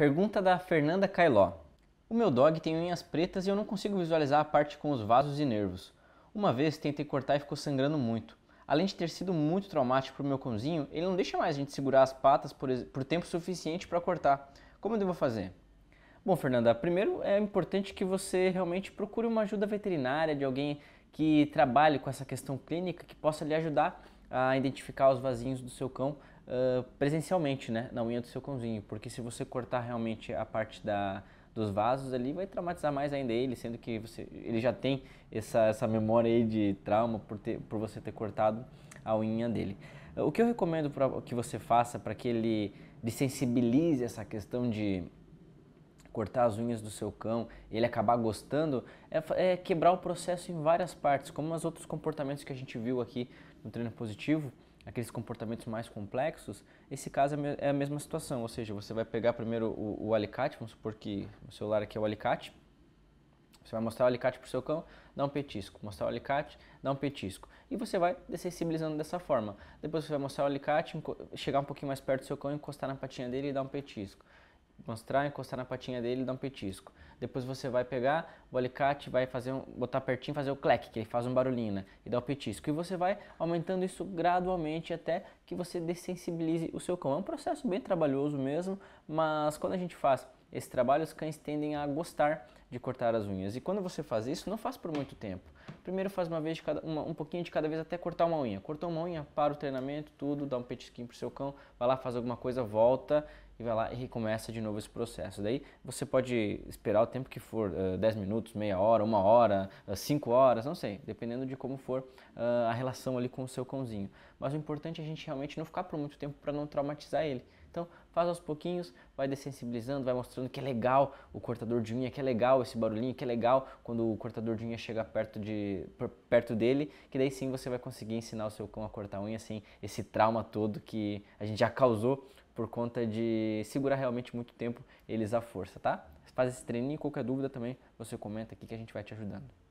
Pergunta da Fernanda Cailó. O meu dog tem unhas pretas e eu não consigo visualizar a parte com os vasos e nervos. Uma vez tentei cortar e ficou sangrando muito. Além de ter sido muito traumático para o meu cãozinho, ele não deixa mais a gente segurar as patas por, por tempo suficiente para cortar. Como eu devo fazer? Bom, Fernanda, primeiro é importante que você realmente procure uma ajuda veterinária de alguém que trabalhe com essa questão clínica que possa lhe ajudar a identificar os vasinhos do seu cão uh, presencialmente, né, na unha do seu cãozinho, porque se você cortar realmente a parte da, dos vasos ali, vai traumatizar mais ainda ele, sendo que você, ele já tem essa, essa memória aí de trauma por, ter, por você ter cortado a unha dele. Ah, o que eu recomendo pra, que você faça para que ele desensibilize essa questão de cortar as unhas do seu cão e ele acabar gostando, é, é, quebrar o processo em várias partes, como os outros comportamentos que a gente viu aqui no treino positivo, aqueles comportamentos mais complexos, esse caso é, é a mesma situação, ou seja, você vai pegar primeiro o, o alicate, vamos supor que o celular aqui é o alicate, você vai mostrar o alicate para o seu cão, dá um petisco. Mostrar o alicate, dá um petisco. E você vai dessensibilizando dessa forma. Depois você vai mostrar o alicate, chegar um pouquinho mais perto do seu cão, encostar na patinha dele e dar um petisco mostrar, encostar na patinha dele e dar um petisco. Depois você vai pegar o alicate, vai fazer um, botar pertinho, fazer o cleque, que ele faz um barulhinho, né? E dá o um petisco. E você vai aumentando isso gradualmente até que você dessensibilize o seu cão. É um processo bem trabalhoso mesmo, mas quando a gente faz esse trabalho, os cães tendem a gostar de cortar as unhas. E quando você faz isso, não faz por muito tempo. Primeiro faz uma vez cada, uma, um pouquinho de cada vez até cortar uma unha. Cortou uma unha, para o treinamento, tudo, dá um petisquinho pro seu cão, vai lá, faz alguma coisa, volta e vai lá e recomeça de novo esse processo. Daí você pode esperar o tempo que for, uh, eh, 10 minutos, meia hora, uma hora, 5 eh, horas, não sei, dependendo de como for uh, a relação ali com o seu cãozinho. Mas o importante é a gente realmente não ficar por muito tempo para não traumatizar ele. Então faz aos pouquinhos, vai dessensibilizando, vai mostrando que é legal o cortador de unha, que é legal esse barulhinho, que é legal quando o cortador de unha chega perto, de, perto dele, que daí sim você vai conseguir ensinar o seu cão a cortar unha sem esse trauma todo que a gente já causou por conta de segurar realmente muito tempo eles à força, tá? Faz esse treininho, qualquer dúvida também você comenta aqui que a gente vai te ajudando.